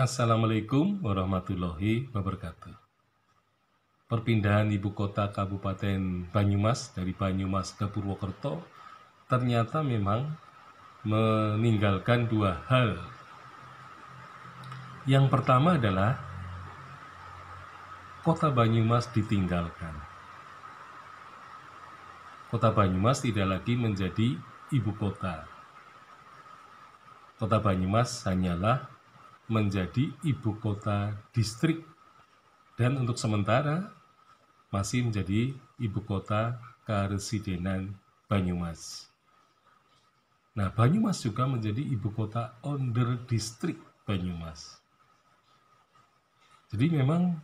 Assalamualaikum warahmatullahi wabarakatuh. Perpindahan ibu kota Kabupaten Banyumas dari Banyumas ke Purwokerto ternyata memang meninggalkan dua hal. Yang pertama adalah kota Banyumas ditinggalkan. Kota Banyumas tidak lagi menjadi ibu kota. Kota Banyumas hanyalah menjadi ibu kota distrik dan untuk sementara masih menjadi ibu kota Karesidenan Banyumas. Nah, Banyumas juga menjadi ibu kota under distrik Banyumas. Jadi memang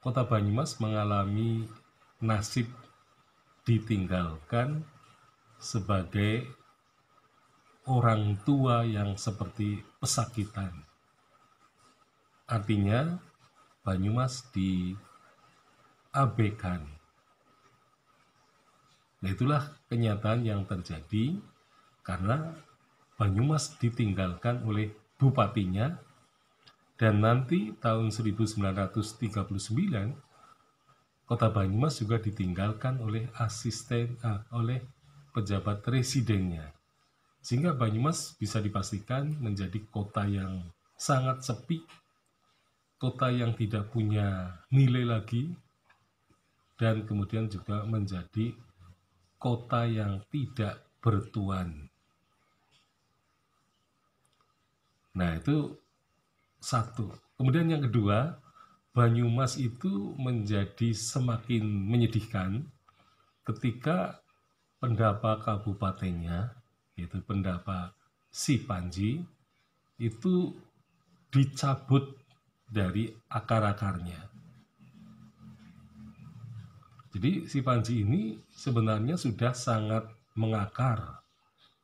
kota Banyumas mengalami nasib ditinggalkan sebagai orang tua yang seperti pesakitan. Artinya, Banyumas diabaikan. Nah itulah kenyataan yang terjadi karena Banyumas ditinggalkan oleh bupatinya dan nanti tahun 1939 kota Banyumas juga ditinggalkan oleh asisten ah, oleh pejabat residennya sehingga Banyumas bisa dipastikan menjadi kota yang sangat sepi, kota yang tidak punya nilai lagi, dan kemudian juga menjadi kota yang tidak bertuan. Nah, itu satu. Kemudian yang kedua, Banyumas itu menjadi semakin menyedihkan ketika pendapa kabupatennya yaitu pendapat si Panji itu dicabut dari akar-akarnya. Jadi si Panji ini sebenarnya sudah sangat mengakar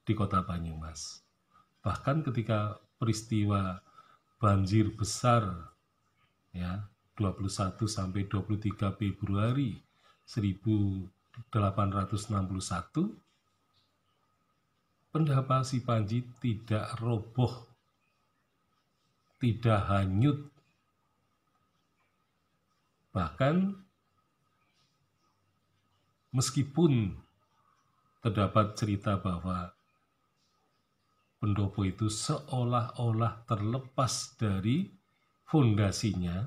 di kota Banyumas. Bahkan ketika peristiwa banjir besar ya 21 sampai 23 Februari 1861 pendapat si Panji tidak roboh, tidak hanyut, bahkan meskipun terdapat cerita bahwa pendopo itu seolah-olah terlepas dari fondasinya,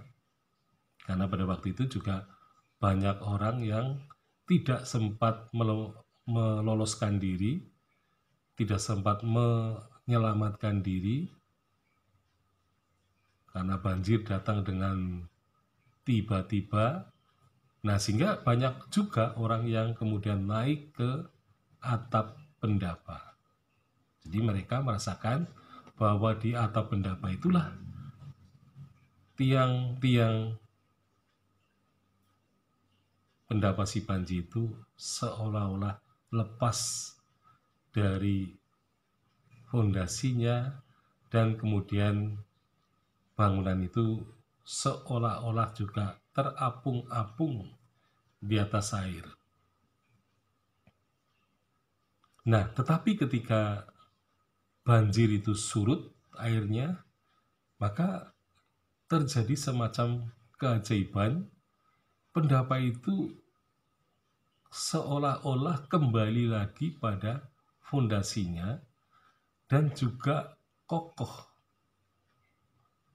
karena pada waktu itu juga banyak orang yang tidak sempat meloloskan diri tidak sempat menyelamatkan diri karena banjir datang dengan tiba-tiba. Nah, sehingga banyak juga orang yang kemudian naik ke atap pendapa. Jadi mereka merasakan bahwa di atap pendapa itulah tiang-tiang pendapa si banjir itu seolah-olah lepas dari fondasinya dan kemudian bangunan itu seolah-olah juga terapung-apung di atas air. Nah, tetapi ketika banjir itu surut airnya, maka terjadi semacam keajaiban. Pendapa itu seolah-olah kembali lagi pada fondasinya dan juga kokoh.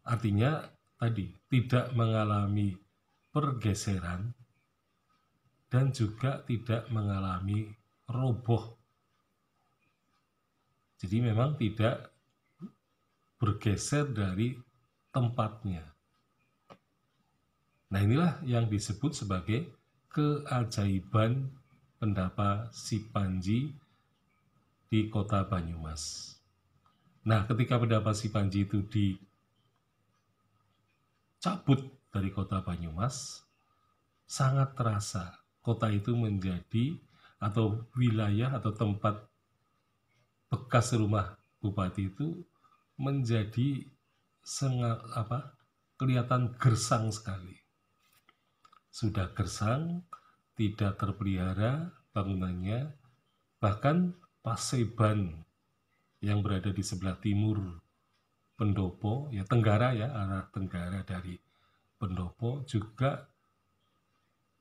Artinya tadi tidak mengalami pergeseran dan juga tidak mengalami roboh. Jadi memang tidak bergeser dari tempatnya. Nah inilah yang disebut sebagai keajaiban pendapat si Panji di kota Banyumas. Nah, ketika pendapat si Panji itu dicabut dari kota Banyumas, sangat terasa kota itu menjadi atau wilayah atau tempat bekas rumah bupati itu menjadi sengat apa kelihatan gersang sekali. Sudah gersang, tidak terpelihara bangunannya, bahkan Paseban yang berada di sebelah timur Pendopo, ya tenggara ya, arah tenggara dari Pendopo juga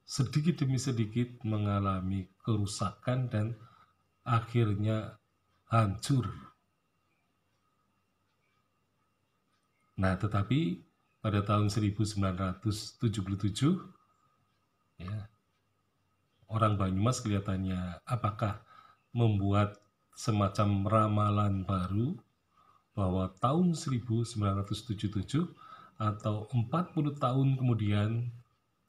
sedikit demi sedikit mengalami kerusakan dan akhirnya hancur. Nah, tetapi pada tahun 1977 ya orang Banyumas kelihatannya apakah membuat semacam ramalan baru bahwa tahun 1977 atau 40 tahun kemudian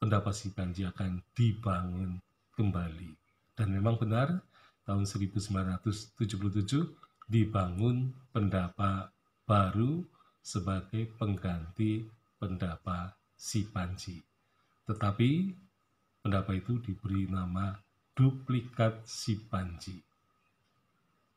pendapat si Panji akan dibangun kembali. Dan memang benar tahun 1977 dibangun pendapa baru sebagai pengganti pendapa si Panji. Tetapi pendapa itu diberi nama duplikat si Panji.